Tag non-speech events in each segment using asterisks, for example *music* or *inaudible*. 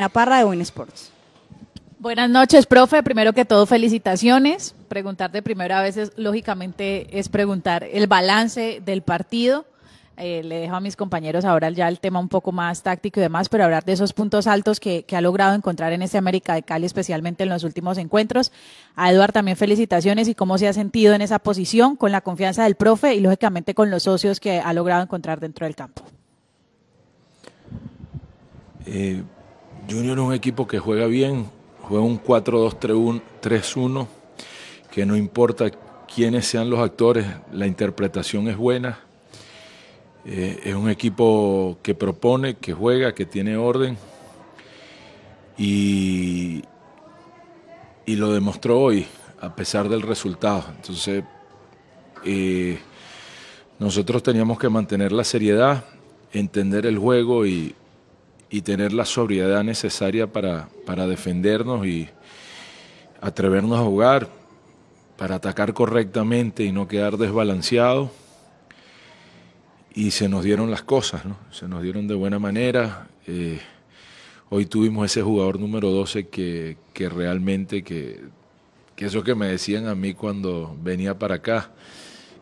La Parra de Win Sports. Buenas noches, profe. Primero que todo, felicitaciones. Preguntar de primera vez, lógicamente, es preguntar el balance del partido. Eh, le dejo a mis compañeros ahora ya el tema un poco más táctico y demás, pero hablar de esos puntos altos que, ha logrado encontrar en este América de Cali, especialmente en los últimos encuentros. A Eduard también felicitaciones y cómo se ha sentido en esa posición, con la confianza del profe y lógicamente con los socios que ha logrado encontrar dentro del campo. Eh Junior es un equipo que juega bien, juega un 4-2-3-1, que no importa quiénes sean los actores, la interpretación es buena. Eh, es un equipo que propone, que juega, que tiene orden. Y, lo demostró hoy, a pesar del resultado. Entonces, eh, nosotros teníamos que mantener la seriedad, entender el juego y, y tener la sobriedad necesaria para, para defendernos y atrevernos a jugar, para atacar correctamente y no quedar desbalanceado. Y se nos dieron las cosas, se nos dieron de buena manera. Eh, hoy tuvimos ese jugador número 12 que, realmente, que, eso que me decían a mí cuando venía para acá,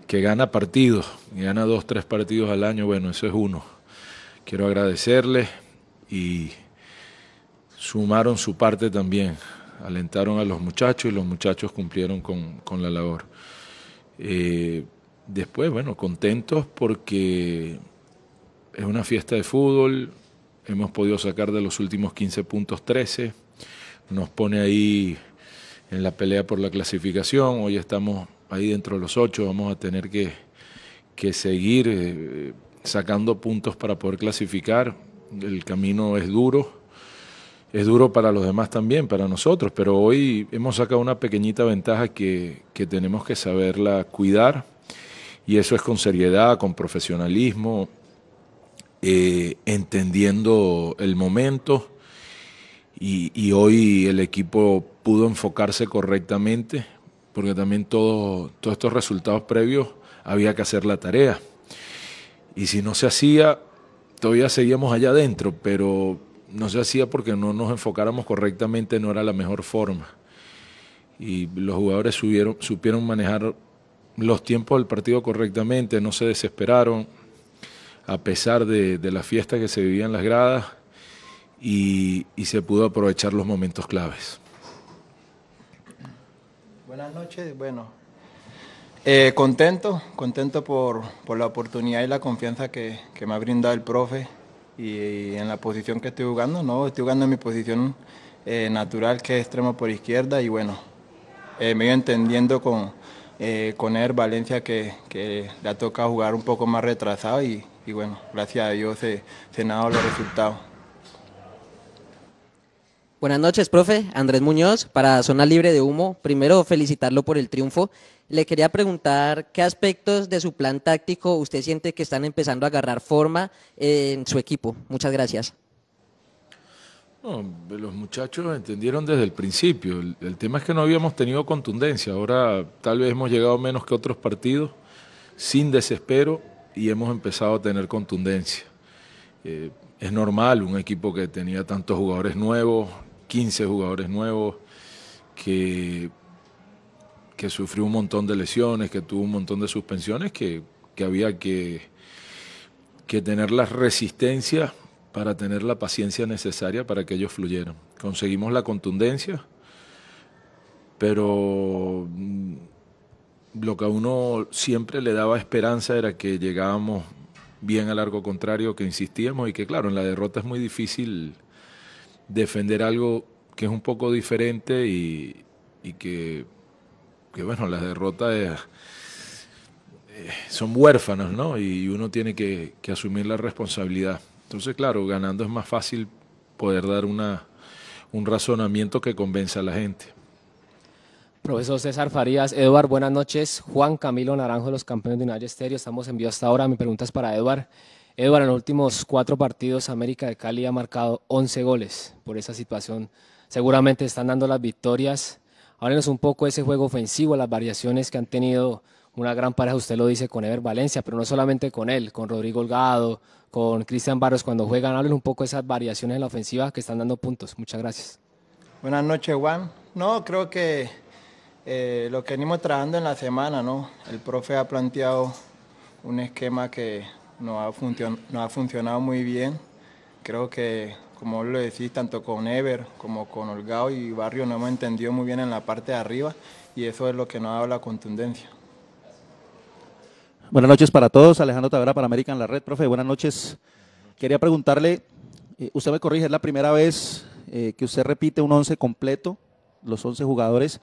que gana partidos, gana dos, tres partidos al año, bueno, eso es uno. Quiero agradecerle y sumaron su parte también. Alentaron a los muchachos y los muchachos cumplieron con, la labor. Eh, después, bueno, contentos porque es una fiesta de fútbol, hemos podido sacar de los últimos 15 puntos 13, nos pone ahí en la pelea por la clasificación, hoy estamos ahí dentro de los 8, vamos a tener que, que seguir eh, sacando puntos para poder clasificar, el camino es duro, es duro para los demás también, para nosotros, pero hoy hemos sacado una pequeñita ventaja que, tenemos que saberla cuidar y eso es con seriedad, con profesionalismo, eh, entendiendo el momento y, hoy el equipo pudo enfocarse correctamente porque también todo, todos estos resultados previos había que hacer la tarea. Y si no se hacía, todavía seguíamos allá adentro, pero no se hacía porque no nos enfocáramos correctamente, no era la mejor forma. Y los jugadores supieron manejar los tiempos del partido correctamente, no se desesperaron, a pesar de, la fiesta que se vivía en las gradas, y se pudo aprovechar los momentos claves. Buenas noches, bueno, eh, contento, contento por, la oportunidad y la confianza que, me ha brindado el profe y, en la posición que estoy jugando, ¿no? Estoy jugando en mi posición eh, natural que es extremo por izquierda y bueno, eh, me he entendiendo con, con Valencia, que, le ha tocado jugar un poco más retrasado y, bueno, gracias a Dios he se han dado los resultados. Buenas noches, profe. Andrés Muñoz, para Zona Libre de Humo. Primero, felicitarlo por el triunfo le quería preguntar qué aspectos de su plan táctico usted siente que están empezando a agarrar forma en su equipo. Muchas gracias. los muchachos entendieron desde el principio. El, tema es que no habíamos tenido contundencia. Ahora tal vez hemos llegado menos que otros partidos sin desespero y hemos empezado a tener contundencia. Eh, es normal un equipo que tenía tantos jugadores nuevos, 15 jugadores nuevos, que que sufrió un montón de lesiones, que tuvo un montón de suspensiones, que, había que, que tener la resistencia para tener la paciencia necesaria para que ellos fluyeran. Conseguimos la contundencia, pero mm, lo que a uno siempre le daba esperanza era que llegábamos bien al largo contrario, que insistíamos y que claro, en la derrota es muy difícil defender algo que es un poco diferente y que que bueno, las derrotas eh, son huérfanos, ¿no? Y uno tiene que, asumir la responsabilidad. Entonces, claro, ganando es más fácil poder dar una, un razonamiento que convenza a la gente. Profesor César Farías, Eduard, buenas noches. Juan Camilo Naranjo, los campeones de United Estéreo, estamos en vivo hasta ahora. Mi pregunta es para Eduard. Eduard, en los últimos cuatro partidos, América de Cali ha marcado 11 goles por esa situación. Seguramente están dando las victorias Háblenos un poco de ese juego ofensivo, las variaciones que han tenido una gran pareja, usted lo dice, con Ever Valencia, pero no solamente con él, con Rodrigo Holgado, con Cristian Barros cuando juegan. Háblenos un poco de esas variaciones en la ofensiva que están dando puntos. Muchas gracias. Buenas noches, Juan. No, creo que eh, lo que venimos trabajando en la semana, ¿no? El profe ha planteado un esquema que no ha, nos ha funcionado muy bien. Creo que como lo decís, tanto con Ever como con Holgado y Barrio no hemos entendido muy bien en la parte de arriba y eso es lo que nos ha dado la contundencia. Buenas noches para todos, Alejandro Tavera para América en la Red, profe, buenas noches. Quería preguntarle, eh, usted me corrige, es la primera vez eh, que usted repite un 11 completo, los 11 jugadores,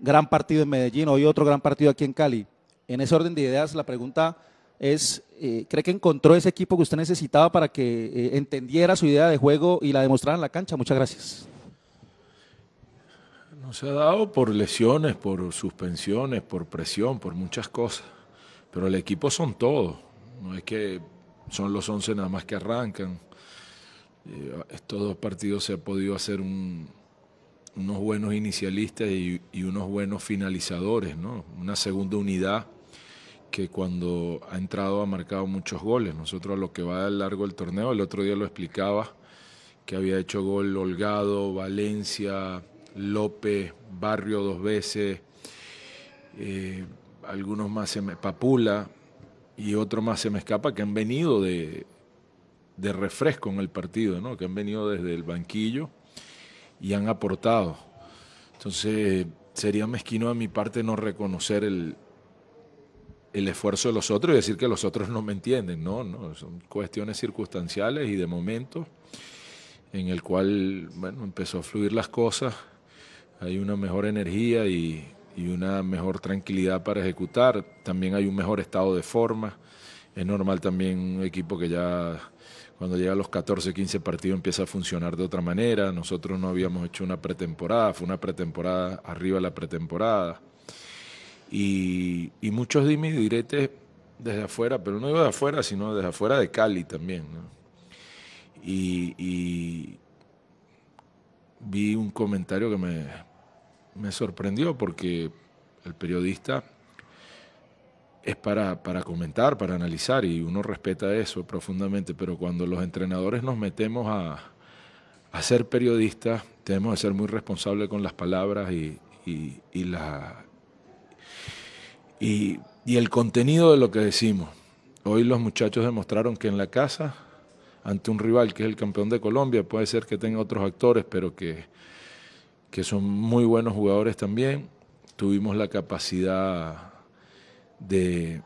gran partido en Medellín, hoy otro gran partido aquí en Cali. En ese orden de ideas, la pregunta es, eh, ¿cree que encontró ese equipo que usted necesitaba para que eh, entendiera su idea de juego y la demostrara en la cancha? Muchas gracias. No se ha dado por lesiones, por suspensiones, por presión, por muchas cosas. Pero el equipo son todos. No es que son los 11 nada más que arrancan. Eh, estos dos partidos se ha podido hacer unos buenos inicialistas y, y, unos buenos finalizadores, ¿no? Una segunda unidad que cuando ha entrado ha marcado muchos goles. Nosotros a lo que va a largo el torneo, el otro día lo explicaba, que había hecho gol Holgado, Valencia, López, Barrio dos veces, eh, algunos más se me papula y otro más se me escapa que han venido de, de refresco en el partido, ¿no? que han venido desde el banquillo y han aportado. Entonces sería mezquino de mi parte no reconocer el, el esfuerzo de los otros y decir que los otros no me entienden. No, no, son cuestiones circunstanciales y de momento en el cual bueno, empezó a fluir las cosas, hay una mejor energía y, una mejor tranquilidad para ejecutar, también hay un mejor estado de forma, es normal también un equipo que ya cuando llega a los 14, 15 partidos empieza a funcionar de otra manera, nosotros no habíamos hecho una pretemporada, fue una pretemporada arriba de la pretemporada y, muchos dimes mis diretes desde afuera, pero no iba de afuera, sino desde afuera de Cali también. Y, vi un comentario que me, sorprendió porque el periodista es para, comentar, para analizar y uno respeta eso profundamente, pero cuando los entrenadores nos metemos a, ser periodistas, tenemos que ser muy responsables con las palabras y, y, y, la, y, el contenido de lo que decimos. Hoy los muchachos demostraron que en la casa, ante un rival que es el campeón de Colombia, puede ser que tenga otros actores, pero que, que son muy buenos jugadores también, tuvimos la capacidad de,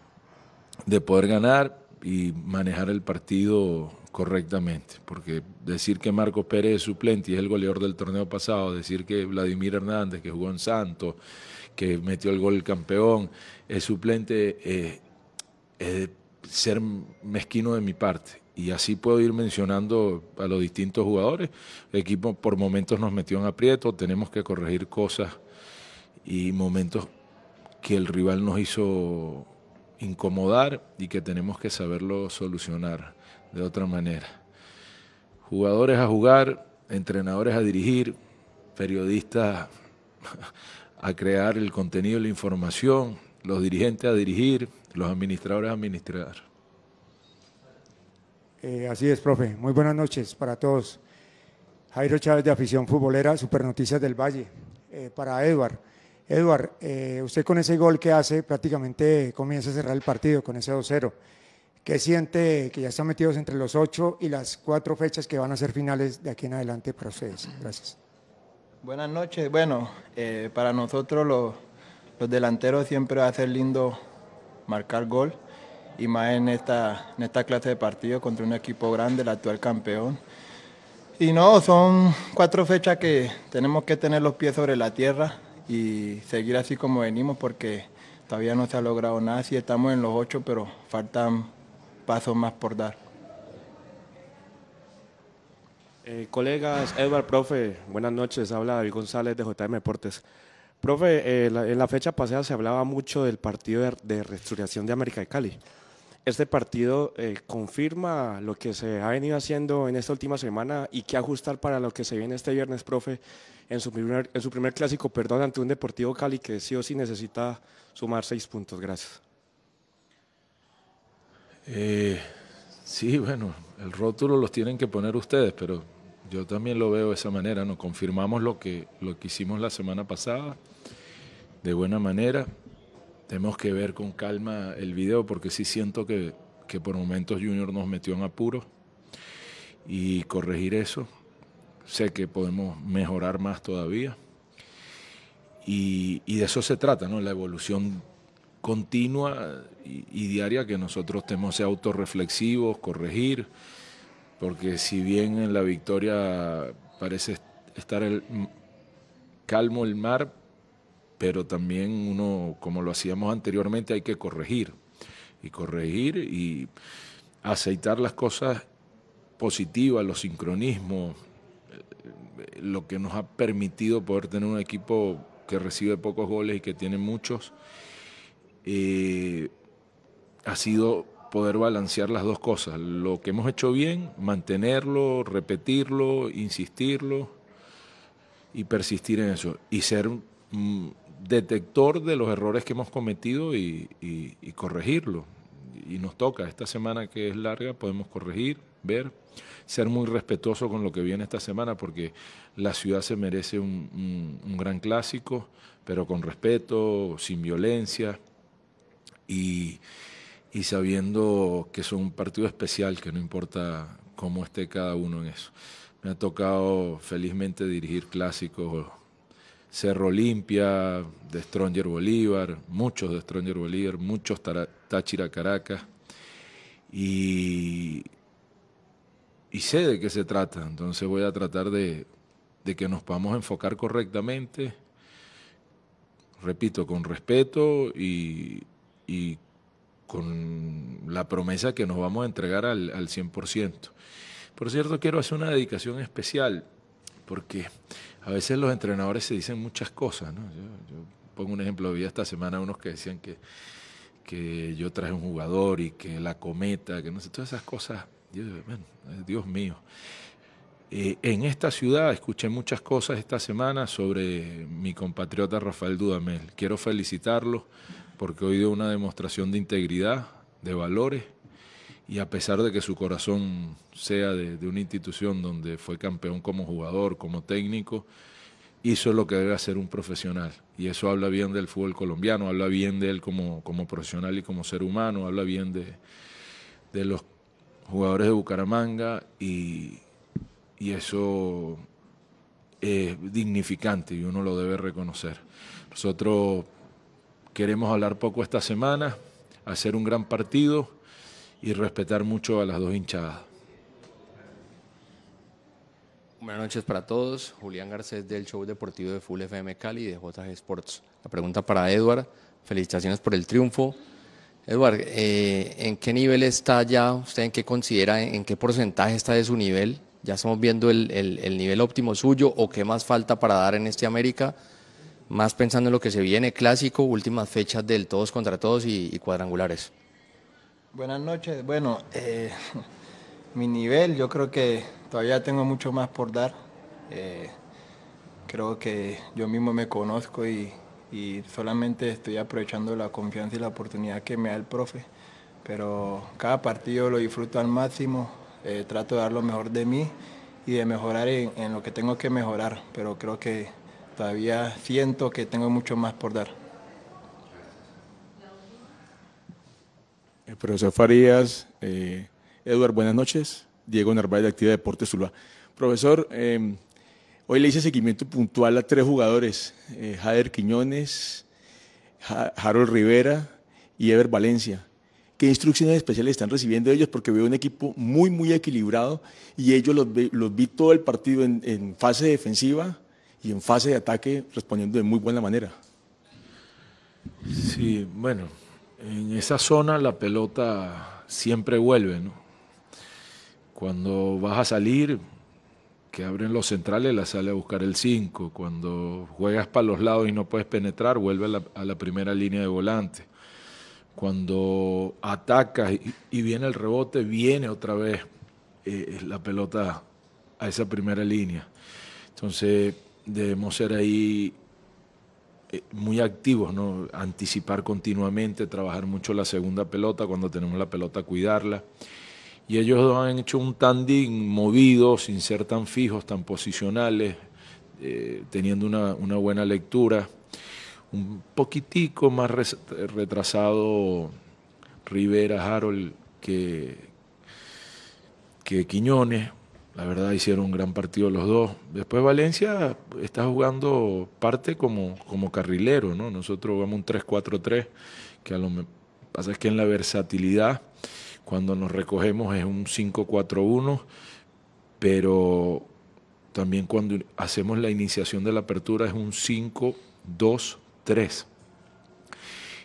de poder ganar y manejar el partido correctamente, porque decir que Marco Pérez es suplente y es el goleador del torneo pasado, decir que Vladimir Hernández, que jugó en Santos, que metió el gol campeón, es suplente, eh, es ser mezquino de mi parte. Y así puedo ir mencionando a los distintos jugadores. El equipo por momentos nos metió en aprieto, tenemos que corregir cosas y momentos que el rival nos hizo incomodar y que tenemos que saberlo solucionar de otra manera. Jugadores a jugar, entrenadores a dirigir, periodistas *laughs* a crear el contenido y la información, los dirigentes a dirigir, los administradores a administrar. Eh, así es, profe. Muy buenas noches para todos. Jairo Chávez de Afición Futbolera, Supernoticias del Valle, eh, para Eduard, Eduard, eh, usted con ese gol que hace prácticamente comienza a cerrar el partido con ese 2-0 que siente que ya están metidos entre los ocho y las cuatro fechas que van a ser finales de aquí en adelante para ustedes? Gracias. Buenas noches. Bueno, eh, para nosotros los, delanteros siempre va a ser lindo marcar gol y más en esta, en esta clase de partido contra un equipo grande, el actual campeón. Y no, son cuatro fechas que tenemos que tener los pies sobre la tierra y seguir así como venimos porque todavía no se ha logrado nada. Sí estamos en los ocho, pero faltan paso más por dar. Eh, colegas, Edward, profe, buenas noches. Habla David González de JM Deportes. Profe, eh, en la fecha pasada se hablaba mucho del partido de, restauración de América de Cali. ¿Este partido eh, confirma lo que se ha venido haciendo en esta última semana y qué ajustar para lo que se viene este viernes, profe, en su primer, en su primer clásico, perdón, ante un Deportivo Cali que sí o sí necesita sumar seis puntos? Gracias. Eh, sí, bueno, el rótulo los tienen que poner ustedes, pero yo también lo veo de esa manera, nos Confirmamos lo que, lo que hicimos la semana pasada, de buena manera. Tenemos que ver con calma el video porque sí siento que, que por momentos Junior nos metió en apuros y corregir eso. Sé que podemos mejorar más todavía. Y, y de eso se trata, ¿no? La evolución continua y, diaria que nosotros tenemos ser autorreflexivos, corregir, porque si bien en la victoria parece estar el, calmo el mar, pero también uno, como lo hacíamos anteriormente, hay que corregir y corregir y aceitar las cosas positivas, los sincronismos, eh, lo que nos ha permitido poder tener un equipo que recibe pocos goles y que tiene muchos eh, ha sido poder balancear las dos cosas, lo que hemos hecho bien, mantenerlo, repetirlo, insistirlo y persistir en eso, y ser mm, detector de los errores que hemos cometido y, corregirlo. Y nos toca, esta semana que es larga, podemos corregir, ver, ser muy respetuoso con lo que viene esta semana, porque la ciudad se merece un gran clásico, pero con respeto, sin violencia, y, sabiendo que es un partido especial, que no importa cómo esté cada uno en eso. Me ha tocado felizmente dirigir clásicos, Cerro Olimpia, de Stronger Bolívar, muchos de Stronger Bolívar, muchos Táchira Caracas, y, y sé de qué se trata, entonces voy a tratar de, de que nos podamos enfocar correctamente, repito, con respeto y, y con la promesa que nos vamos a entregar al, 100%. Por cierto, quiero hacer una dedicación especial, porque a veces los entrenadores se dicen muchas cosas. Yo, pongo un ejemplo, vi esta semana unos que decían que, que yo traje un jugador y que la cometa, que no sé, todas esas cosas. Eh, Dios, mío. Eh, en esta ciudad escuché muchas cosas esta semana sobre mi compatriota Rafael Dudamel. Quiero felicitarlo porque hoy dio una demostración de integridad, de valores, y a pesar de que su corazón sea de, una institución donde fue campeón como jugador, como técnico, hizo lo que debe hacer un profesional. Y eso habla bien del fútbol colombiano, habla bien de él como, como profesional y como ser humano, habla bien de, de los jugadores de Bucaramanga y, y eso es dignificante y uno lo debe reconocer. Nosotros Queremos hablar poco esta semana, hacer un gran partido y respetar mucho a las dos hinchadas. Buenas noches para todos. Julián Garcés del Show Deportivo de Full FM Cali y de JG Sports. La pregunta para Edward. Felicitaciones por el triunfo. Edward, eh, ¿en qué nivel está ya? ¿Usted en qué considera, en qué porcentaje está de su nivel? ¿Ya estamos viendo el nivel óptimo suyo o qué más falta para dar en este América? más pensando en lo que se viene, clásico, últimas fechas del todos contra todos y, cuadrangulares. Buenas noches, bueno, eh, *laughs* mi nivel yo creo que todavía tengo mucho más por dar, eh, creo que yo mismo me conozco y, solamente estoy aprovechando la confianza y la oportunidad que me da el profe, pero cada partido lo disfruto al máximo, eh, trato de dar lo mejor de mí y de mejorar en, lo que tengo que mejorar, pero creo que todavía siento que tengo mucho más por dar. profesor Farías, eh, Eduard, buenas noches. Diego Narváez de Activa Deportes Zuluá. Profesor, em, hoy le hice seguimiento puntual a tres jugadores, eh, Jader Quiñones, Harold Rivera y Ever Valencia. ¿Qué instrucciones especiales están recibiendo ellos? Porque veo un equipo muy, muy equilibrado y ellos los, vi todo el partido en fase defensiva, y en fase de ataque respondiendo de muy buena manera. Sí, bueno, en esa zona la pelota siempre vuelve, ¿no? Cuando vas a salir, que abren los centrales, la sale a buscar el 5. Cuando juegas para los lados y no puedes penetrar, vuelve a la, primera línea de volante. Cuando atacas y, viene el rebote, viene otra vez eh, la pelota a esa primera línea. Entonces, debemos ser ahí eh, muy activos, ¿no? anticipar continuamente, trabajar mucho la segunda pelota, cuando tenemos la pelota cuidarla. Y ellos han hecho un tanding movido, sin ser tan fijos, tan posicionales, eh, teniendo una, una, buena lectura. Un poquitico más retrasado Rivera, Harold, que, que Quiñones, la verdad hicieron un gran partido los dos. Después Valencia está jugando parte como, como carrilero, ¿no? Nosotros jugamos un 3-4-3, que a lo que pasa es que en la versatilidad, cuando nos recogemos es un 5-4-1, pero también cuando hacemos la iniciación de la apertura es un 5-2-3.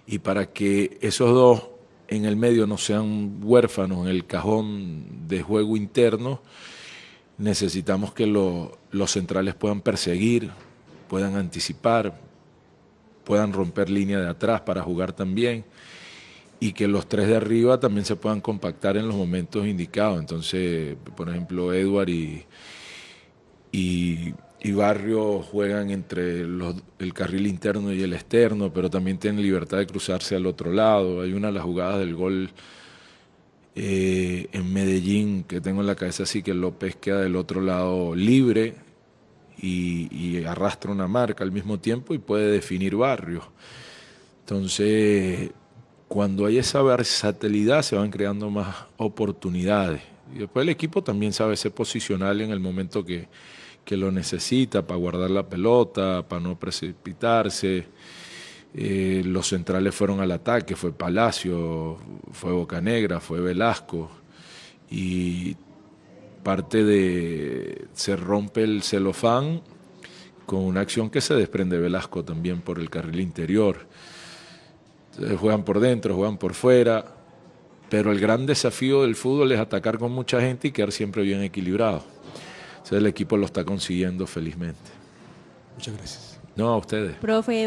Y para que esos dos en el medio no sean huérfanos en el cajón de juego interno, necesitamos que los centrales puedan perseguir, puedan anticipar, puedan romper línea de atrás para jugar también y que los tres de arriba también se puedan compactar en los momentos indicados. Entonces, por ejemplo, Edward y, Barrio juegan entre el carril interno y el externo, pero también tienen libertad de cruzarse al otro lado. Hay una de las jugadas del gol eh, en Medellín, que tengo en la cabeza así que López queda del otro lado libre y, arrastra una marca al mismo tiempo y puede definir barrios. Entonces, cuando hay esa versatilidad se van creando más oportunidades. Y después el equipo también sabe ser posicional en el momento que, que lo necesita para guardar la pelota, para no precipitarse. Eh, los centrales fueron al ataque, fue Palacio, fue Bocanegra, fue Velasco y parte de se rompe el celofán con una acción que se desprende Velasco también por el carril interior. juegan por dentro, juegan por fuera, pero el gran desafío del fútbol es atacar con mucha gente y quedar siempre bien equilibrado. Entonces el equipo lo está consiguiendo felizmente. Muchas gracias. No, a ustedes. Profe.